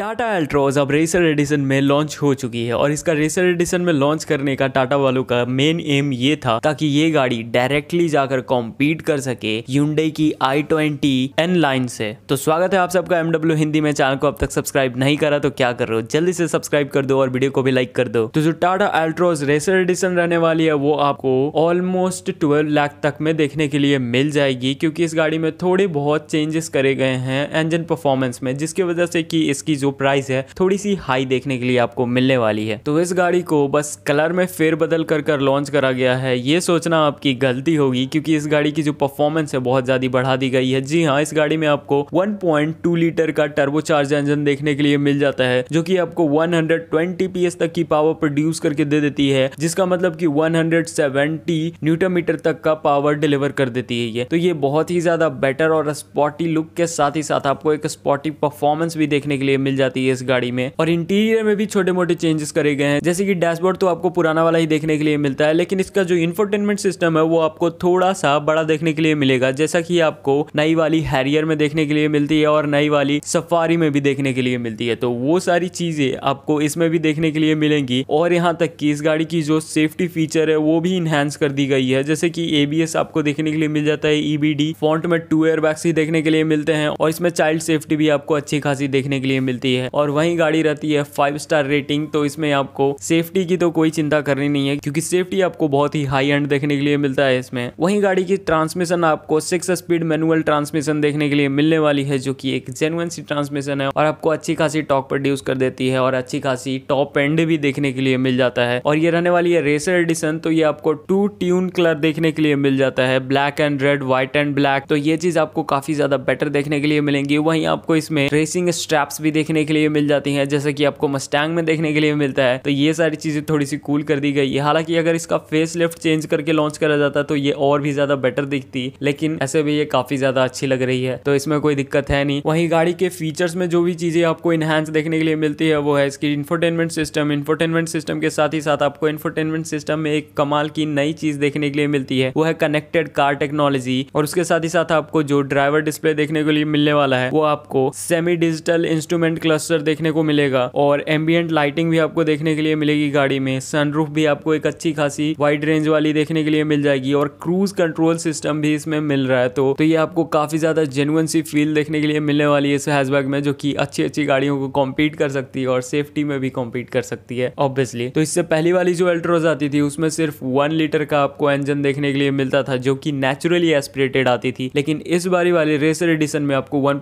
टाटा एल्ट्रोज अब racer addition में launch हो चुकी है और इसका रेसर एडिशन में लॉन्च करने का टाटा वालों का मेन एम ये था ताकि ये गाड़ी डायरेक्टली जाकर कॉम्पीट कर सके यूंडे की आई ट्वेंटी एन लाइन से तो स्वागत है आप सबका एमडब्ल्यू हिंदी में चैनल को अब तक सब्सक्राइब नहीं करा तो क्या कर रहे हो जल्दी से सब्सक्राइब कर दो और वीडियो को भी लाइक कर दो तो जो टाटा एल्ट्रोज रेसर एडिशन रहने वाली है वो आपको ऑलमोस्ट ट्वेल्व लाख तक में देखने के लिए मिल जाएगी क्योंकि इस गाड़ी में थोड़े बहुत चेंजेस करे गए हैं इंजन परफॉर्मेंस में जिसकी वजह से कि इसकी जो प्राइस है थोड़ी सी हाई देखने के लिए आपको मिलने वाली है तो इस गाड़ी को बस कलर में फेरबदल कर कर लॉन्च करा गया है ये सोचना आपकी गलती होगी क्योंकि इस गाड़ी की जो परफॉर्मेंस है बहुत ज़्यादा बढ़ा दी गई है जी हाँ इस गाड़ी में आपको वन लीटर का टर्बोचार्ज इंजन देखने के लिए मिल जाता है जो की आपको वन हंड्रेड तक की पावर प्रोड्यूस करके दे देती है जिसका मतलब की वन न्यूटन मीटर तक का पावर डिलीवर कर देती है ये तो ये बहुत ही ज़्यादा बेटर और स्पॉटी लुक के साथ ही साथ आपको एक स्पॉटी परफॉर्मेंस भी देखने के लिए मिल मिल जाती है इस गाड़ी में और इंटीरियर में भी छोटे मोटे चेंजेस करे गए हैं जैसे कि डैशबोर्ड तो आपको पुराना वाला ही देखने के लिए मिलता है लेकिन इसका जो इन्फोटेनमेंट सिस्टम है वो आपको थोड़ा सा बड़ा देखने के लिए मिलेगा जैसा की आपको नई वाली हैरियर में देखने के लिए मिलती है और नई वाली सफारी में भी देखने के लिए मिलती है तो वो सारी चीजें आपको इसमें भी देखने के लिए मिलेंगी और यहाँ तक की इस गाड़ी की जो सेफ्टी फीचर है वो भी इनहेंस कर दी गई है जैसे कि एबीएस आपको देखने के लिए मिल जाता है ईबीडी e फॉन्ट में टू एयर बैग्स ही देखने के लिए मिलते हैं और इसमें चाइल्ड सेफ्टी भी आपको अच्छी खासी देखने के लिए मिलती है रहती है और वही गाड़ी रहती है फाइव स्टार रेटिंग तो इसमें आपको सेफ्टी की तो कोई चिंता करनी नहीं है क्योंकि सेफ्टी आपको बहुत ही हाई एंड देखने के लिए मिलता है इसमें वही गाड़ी की ट्रांसमिशन आपको सिक्स स्पीड मैनुअल ट्रांसमिशन देखने के लिए मिलने वाली है जो की एक जेनुअन सी ट्रांसमिशन है और आपको अच्छी खासी टॉक प्रोड्यूस कर देती है और अच्छी खासी टॉप एंड भी देखने के लिए मिल जाता है और ये रहने वाली है रेसर एडिशन तो ये आपको टू ट्यून कलर देखने के लिए मिल जाता है black and red white and black तो ये चीज आपको काफी ज्यादा बेटर देखने के लिए मिलेंगी वहीं आपको इसमें रेसिंग स्ट्रैप्स भी देखने देखने के लिए मिल जाती हैं जैसे कि आपको मस्टैंग में देखने के लिए मिलता है तो ये सारी चीज़ें थोड़ी सी कूल कर दी गई है हालांकि अगर इसका फेस लिफ्ट चेंज करके लॉन्च करा जाता तो ये और भी ज़्यादा बेटर दिखती लेकिन ऐसे भी ये काफ़ी ज़्यादा अच्छी लग रही है तो इसमें कोई दिक्कत है नहीं वहीं गाड़ी के फीचर्स में जो भी चीज़ें आपको इन्हांस देखने के लिए मिलती है वो है इसकी इन्फोटेनमेंट सिस्टम इन्फोटेनमेंट सिस्टम के साथ ही साथ आपको इन्फोटेनमेंट सिस्टम में एक कमाल की नई चीज़ देखने के लिए मिलती है वो है कनेक्टेड कार टेक्नोलॉजी और उसके साथ ही साथ आपको जो ड्राइवर डिस्प्ले देखने के लिए मिलने वाला है वो आपको सेमी डिजिटल इंस्ट्रूमेंट क्लस्टर देखने को मिलेगा और एम्बियंट लाइटिंग भी आपको देखने के लिए मिलेगी गाड़ी में सनरूफ भी आपको एक अच्छी खासी वाइड रेंज वाली देखने के लिए मिल जाएगी और क्रूज कंट्रोल सिस्टम भी इसमें मिल रहा है तो, तो ये आपको काफी ज्यादा जेनुअन सी फील देखने के लिए मिलने वाली है इस हैचबैक में जो कि अच्छी अच्छी गाड़ियों को कॉम्पीट कर सकती है और सेफ्टी में भी कॉम्पीट कर सकती है ऑब्वियसली तो इससे पहली वाली जो एल्ट्रोज आती थी उसमें सिर्फ वन लीटर का आपको इंजन देखने के लिए मिलता था जो कि नेचुरली एस्पिरेटेड आती थी लेकिन इस बारी वाली रेसर एडिशन में आपको वन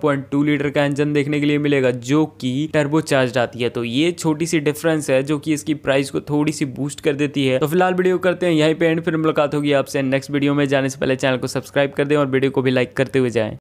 लीटर का इंजन देखने के लिए मिलेगा जो की टर्बो चार्ज आती है तो ये छोटी सी डिफरेंस है जो कि इसकी प्राइस को थोड़ी सी बूस्ट कर देती है तो फिलहाल वीडियो करते हैं यहीं पे एंड फिर मुलाकात होगी आपसे नेक्स्ट वीडियो में जाने से पहले चैनल को सब्सक्राइब कर दें और वीडियो को भी लाइक करते हुए जाएं